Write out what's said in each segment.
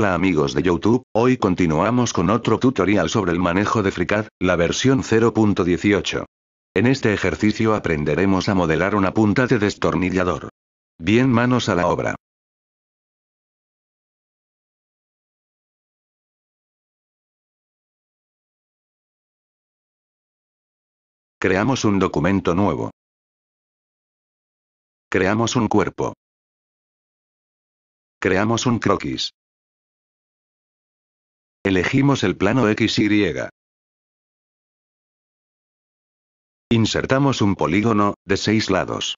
Hola amigos de YouTube, hoy continuamos con otro tutorial sobre el manejo de FreeCAD, la versión 0.18. En este ejercicio aprenderemos a modelar una punta de destornillador. Bien manos a la obra. Creamos un documento nuevo. Creamos un cuerpo. Creamos un croquis. Elegimos el plano XY. Insertamos un polígono, de seis lados.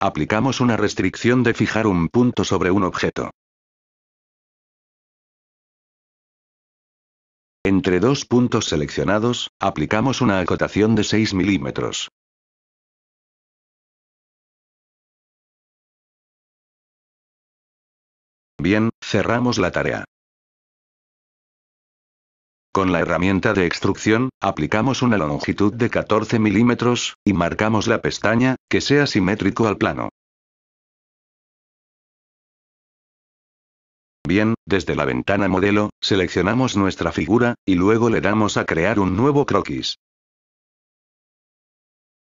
Aplicamos una restricción de fijar un punto sobre un objeto. Entre dos puntos seleccionados, aplicamos una acotación de 6 milímetros. bien, cerramos la tarea. Con la herramienta de extrucción, aplicamos una longitud de 14 milímetros, y marcamos la pestaña, que sea simétrico al plano. Bien, desde la ventana modelo, seleccionamos nuestra figura, y luego le damos a crear un nuevo croquis.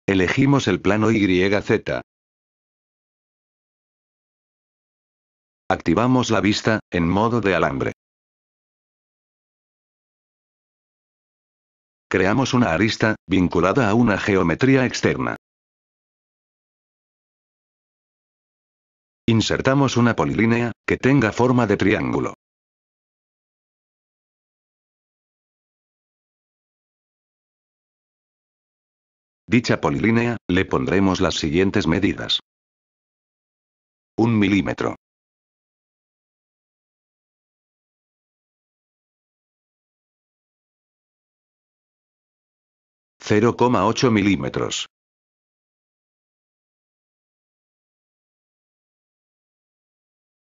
Elegimos el plano YZ. Activamos la vista, en modo de alambre. Creamos una arista, vinculada a una geometría externa. Insertamos una polilínea, que tenga forma de triángulo. Dicha polilínea, le pondremos las siguientes medidas. Un milímetro. 0,8 milímetros.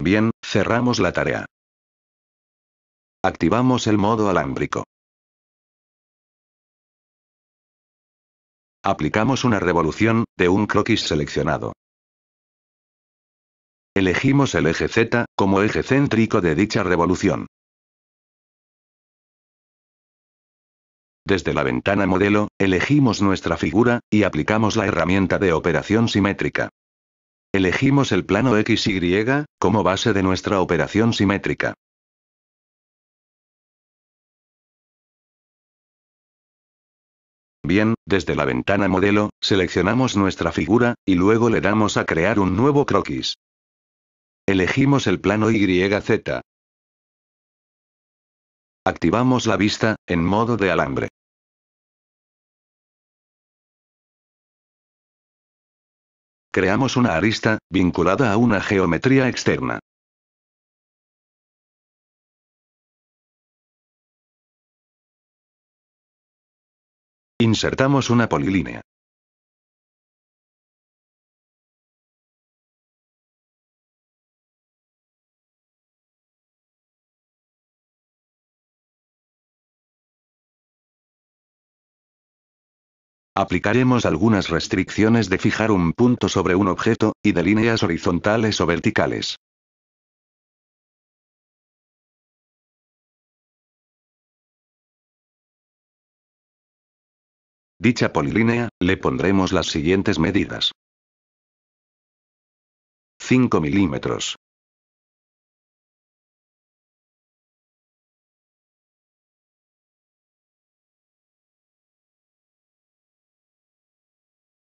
Bien, cerramos la tarea. Activamos el modo alámbrico. Aplicamos una revolución, de un croquis seleccionado. Elegimos el eje Z, como eje céntrico de dicha revolución. Desde la ventana modelo, elegimos nuestra figura, y aplicamos la herramienta de operación simétrica. Elegimos el plano XY, como base de nuestra operación simétrica. Bien, desde la ventana modelo, seleccionamos nuestra figura, y luego le damos a crear un nuevo croquis. Elegimos el plano YZ. Activamos la vista, en modo de alambre. Creamos una arista, vinculada a una geometría externa. Insertamos una polilínea. Aplicaremos algunas restricciones de fijar un punto sobre un objeto, y de líneas horizontales o verticales. Dicha polilínea, le pondremos las siguientes medidas. 5 milímetros.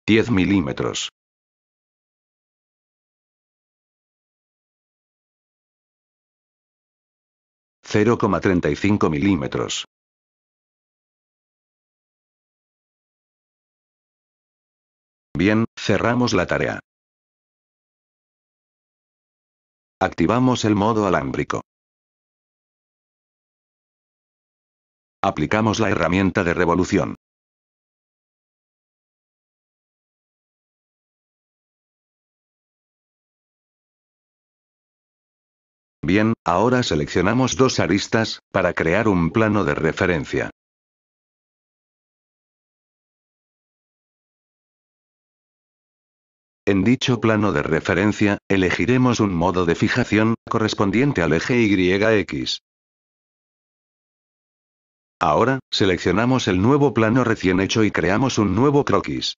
10 milímetros. ¿0,35 milímetros? Bien, cerramos la tarea. Activamos el modo alámbrico. Aplicamos la herramienta de revolución. Bien, ahora seleccionamos dos aristas, para crear un plano de referencia. En dicho plano de referencia, elegiremos un modo de fijación, correspondiente al eje YX. Ahora, seleccionamos el nuevo plano recién hecho y creamos un nuevo croquis.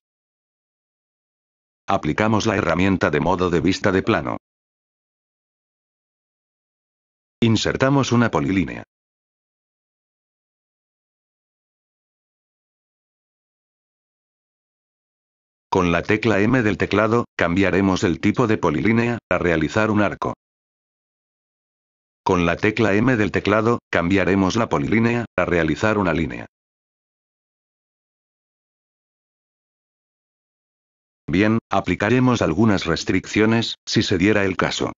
Aplicamos la herramienta de modo de vista de plano. Insertamos una polilínea. Con la tecla M del teclado, cambiaremos el tipo de polilínea, a realizar un arco. Con la tecla M del teclado, cambiaremos la polilínea, a realizar una línea. Bien, aplicaremos algunas restricciones, si se diera el caso.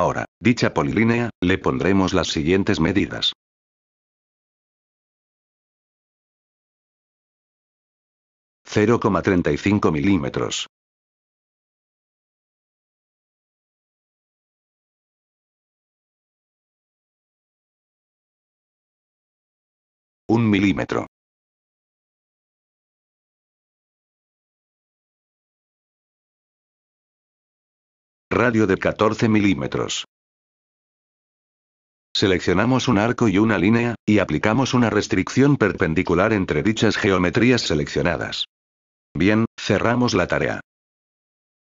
Ahora, dicha polilínea, le pondremos las siguientes medidas. ¿0,35 milímetros? Un milímetro. de 14 milímetros. Seleccionamos un arco y una línea, y aplicamos una restricción perpendicular entre dichas geometrías seleccionadas. Bien, cerramos la tarea.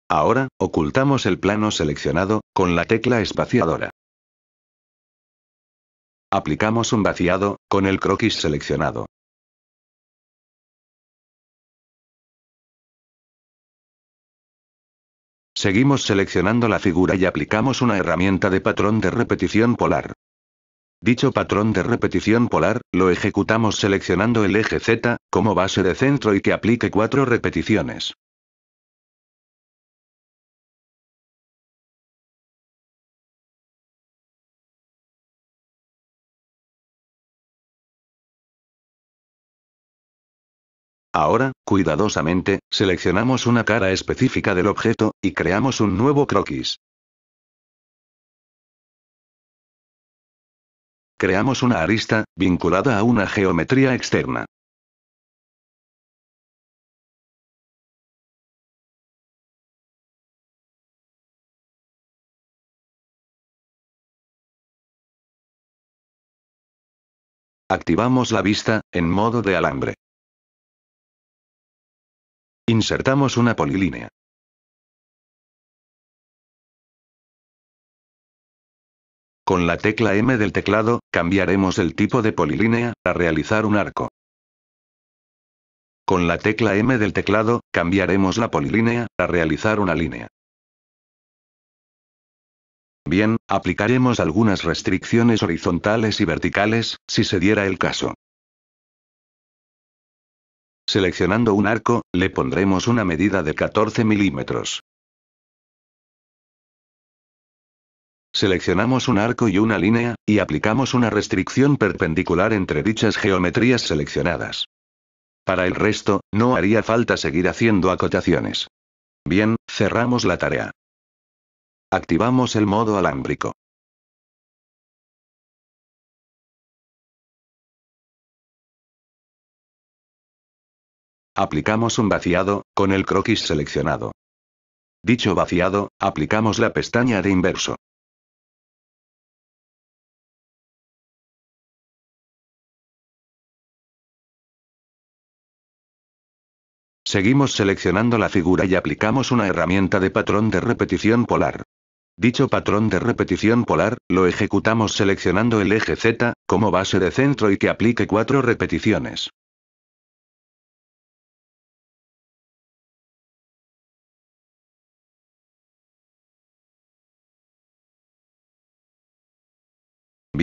Ahora, ocultamos el plano seleccionado, con la tecla espaciadora. Aplicamos un vaciado, con el croquis seleccionado. Seguimos seleccionando la figura y aplicamos una herramienta de patrón de repetición polar. Dicho patrón de repetición polar, lo ejecutamos seleccionando el eje Z, como base de centro y que aplique cuatro repeticiones. Ahora, Cuidadosamente, seleccionamos una cara específica del objeto, y creamos un nuevo croquis. Creamos una arista, vinculada a una geometría externa. Activamos la vista, en modo de alambre. Insertamos una polilínea. Con la tecla M del teclado, cambiaremos el tipo de polilínea, a realizar un arco. Con la tecla M del teclado, cambiaremos la polilínea, a realizar una línea. Bien, aplicaremos algunas restricciones horizontales y verticales, si se diera el caso. Seleccionando un arco, le pondremos una medida de 14 milímetros. Seleccionamos un arco y una línea, y aplicamos una restricción perpendicular entre dichas geometrías seleccionadas. Para el resto, no haría falta seguir haciendo acotaciones. Bien, cerramos la tarea. Activamos el modo alámbrico. Aplicamos un vaciado, con el croquis seleccionado. Dicho vaciado, aplicamos la pestaña de inverso. Seguimos seleccionando la figura y aplicamos una herramienta de patrón de repetición polar. Dicho patrón de repetición polar, lo ejecutamos seleccionando el eje Z, como base de centro y que aplique cuatro repeticiones.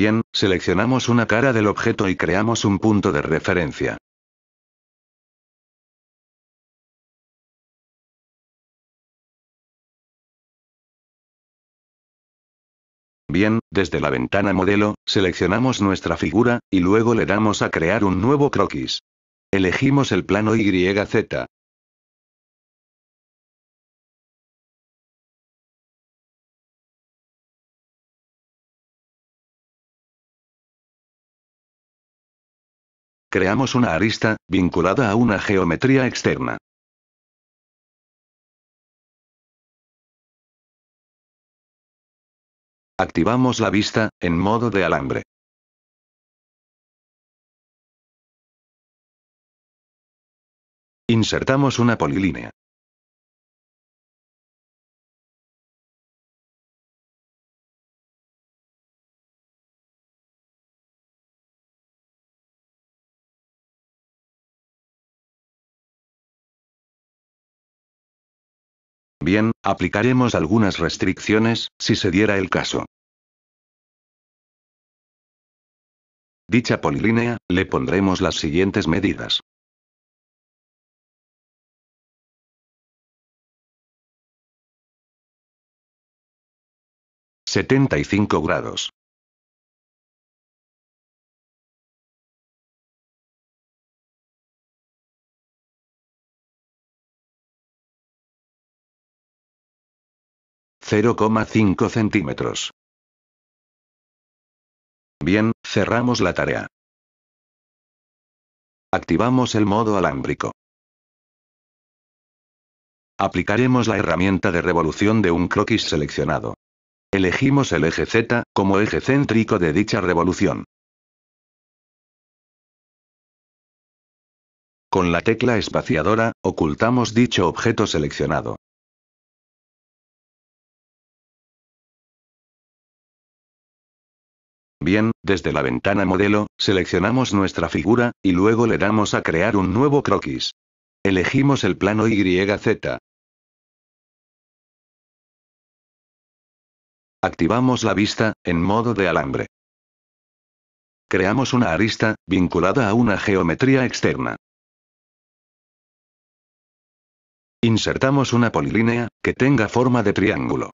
Bien, seleccionamos una cara del objeto y creamos un punto de referencia. Bien, desde la ventana modelo, seleccionamos nuestra figura, y luego le damos a crear un nuevo croquis. Elegimos el plano YZ. Creamos una arista, vinculada a una geometría externa. Activamos la vista, en modo de alambre. Insertamos una polilínea. Bien, aplicaremos algunas restricciones, si se diera el caso. Dicha polilínea, le pondremos las siguientes medidas. «75 grados». 0,5 centímetros. Bien, cerramos la tarea. Activamos el modo alámbrico. Aplicaremos la herramienta de revolución de un croquis seleccionado. Elegimos el eje Z, como eje céntrico de dicha revolución. Con la tecla espaciadora, ocultamos dicho objeto seleccionado. Bien, desde la ventana modelo, seleccionamos nuestra figura, y luego le damos a crear un nuevo croquis. Elegimos el plano YZ. Activamos la vista, en modo de alambre. Creamos una arista, vinculada a una geometría externa. Insertamos una polilínea, que tenga forma de triángulo.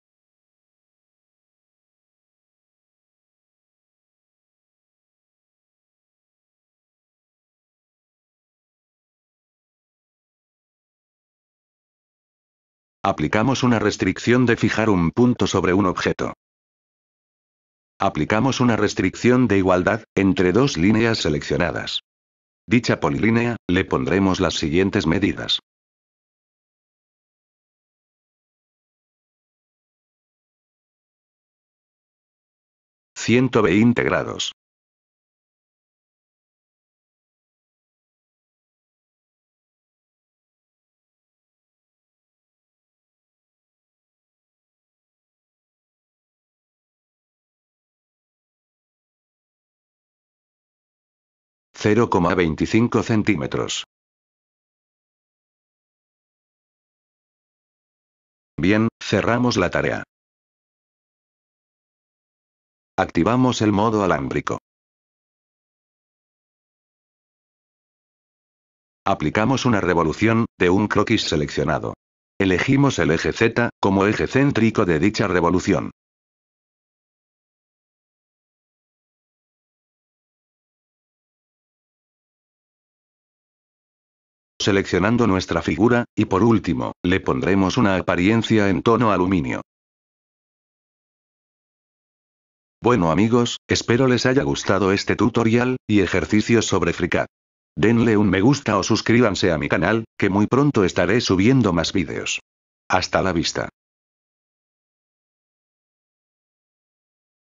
Aplicamos una restricción de fijar un punto sobre un objeto. Aplicamos una restricción de igualdad, entre dos líneas seleccionadas. Dicha polilínea, le pondremos las siguientes medidas. «120 grados. 0,25 centímetros. Bien, cerramos la tarea. Activamos el modo alámbrico. Aplicamos una revolución, de un croquis seleccionado. Elegimos el eje Z, como eje céntrico de dicha revolución. seleccionando nuestra figura, y por último, le pondremos una apariencia en tono aluminio. Bueno amigos, espero les haya gustado este tutorial, y ejercicios sobre FreeCAD. Denle un me gusta o suscríbanse a mi canal, que muy pronto estaré subiendo más vídeos. Hasta la vista.